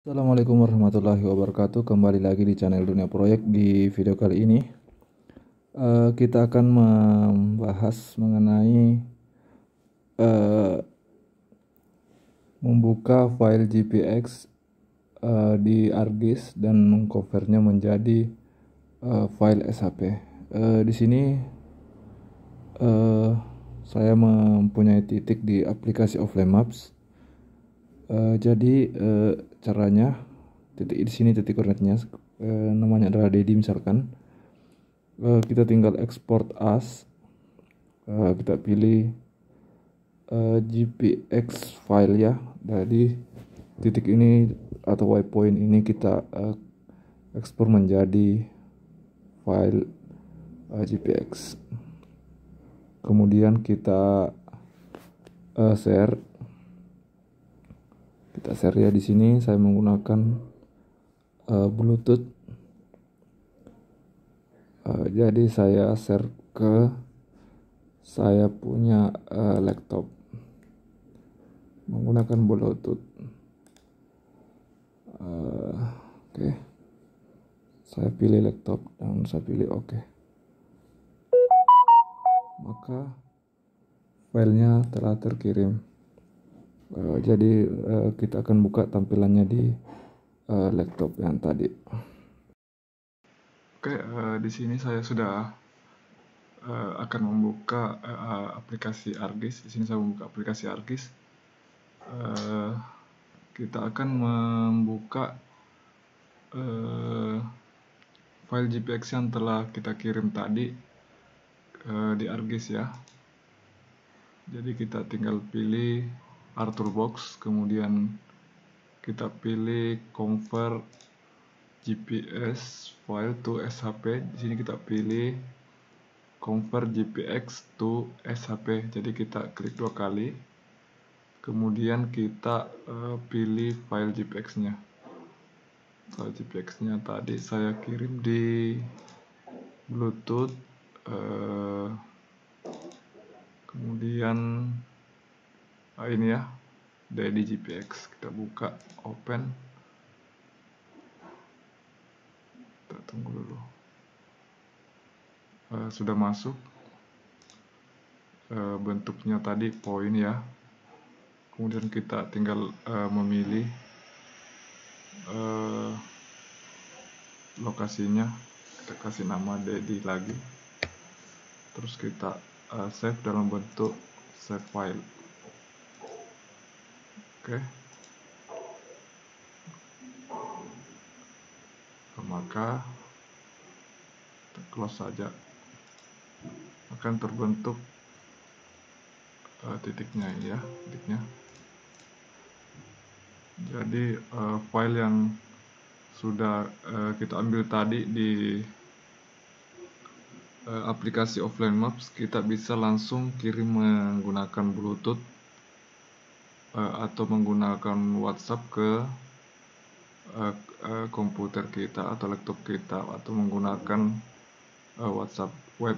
Assalamualaikum warahmatullahi wabarakatuh Kembali lagi di channel Dunia Proyek Di video kali ini eh, Kita akan membahas mengenai eh, Membuka file GPX eh, Di ArcGIS Dan mengcovernya menjadi File SAP uh, Di sini Saya mempunyai titik di aplikasi offline maps uh, jadi uh, caranya titik di sini titik koordinatnya uh, eh, namanya adalah dd misalkan uh, kita tinggal export as uh, kita pilih uh, GPX file ya jadi titik ini atau waypoint ini kita uh, ekspor menjadi file uh, GPX kemudian kita uh, share kita share ya di sini saya menggunakan uh, bluetooth uh, jadi saya share ke saya punya uh, laptop menggunakan bluetooth uh, oke okay. saya pilih laptop dan saya pilih oke okay. maka filenya telah terkirim uh, jadi uh, kita akan buka tampilannya di uh, laptop yang tadi oke uh, di sini saya sudah uh, akan membuka uh, aplikasi Argis di sini saya membuka aplikasi Argis uh, kita akan membuka uh, file GPX yang telah kita kirim tadi di Argis ya jadi kita tinggal pilih Arthur Box kemudian kita pilih convert GPS file to SHP di sini kita pilih convert GPX to SHP jadi kita klik dua kali kemudian kita uh, pilih file GPX nya file GPX nya tadi saya kirim di Bluetooth uh, kemudian Oh, ini ya dari GPX kita buka open kita tunggu dulu uh, sudah masuk uh, bentuknya tadi poin ya kemudian kita tinggal uh, memilih uh, lokasinya kita kasih nama daddy lagi terus kita uh, save dalam bentuk save file oke nah, maka kita close saja akan terbentuk uh, titiknya ya titiknya jadi uh, file yang sudah uh, kita ambil tadi di uh, aplikasi offline maps kita bisa langsung kirim menggunakan bluetooth Eh, atau menggunakan WhatsApp ke eh, eh, komputer kita atau laptop kita atau menggunakan WhatsApp web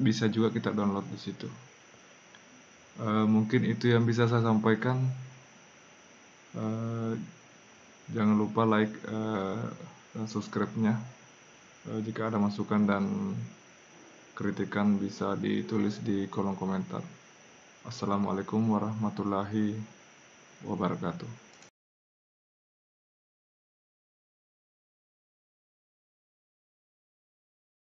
bisa, juga kita download di situ. Uh, mungkin itu yang bisa saya sampaikan. Uh, jangan lupa like uh, dan subscribe-nya. Uh, jika ada masukan dan kritikan bisa ditulis di kolom komentar. Assalamualaikum warahmatullahi wabarakatuh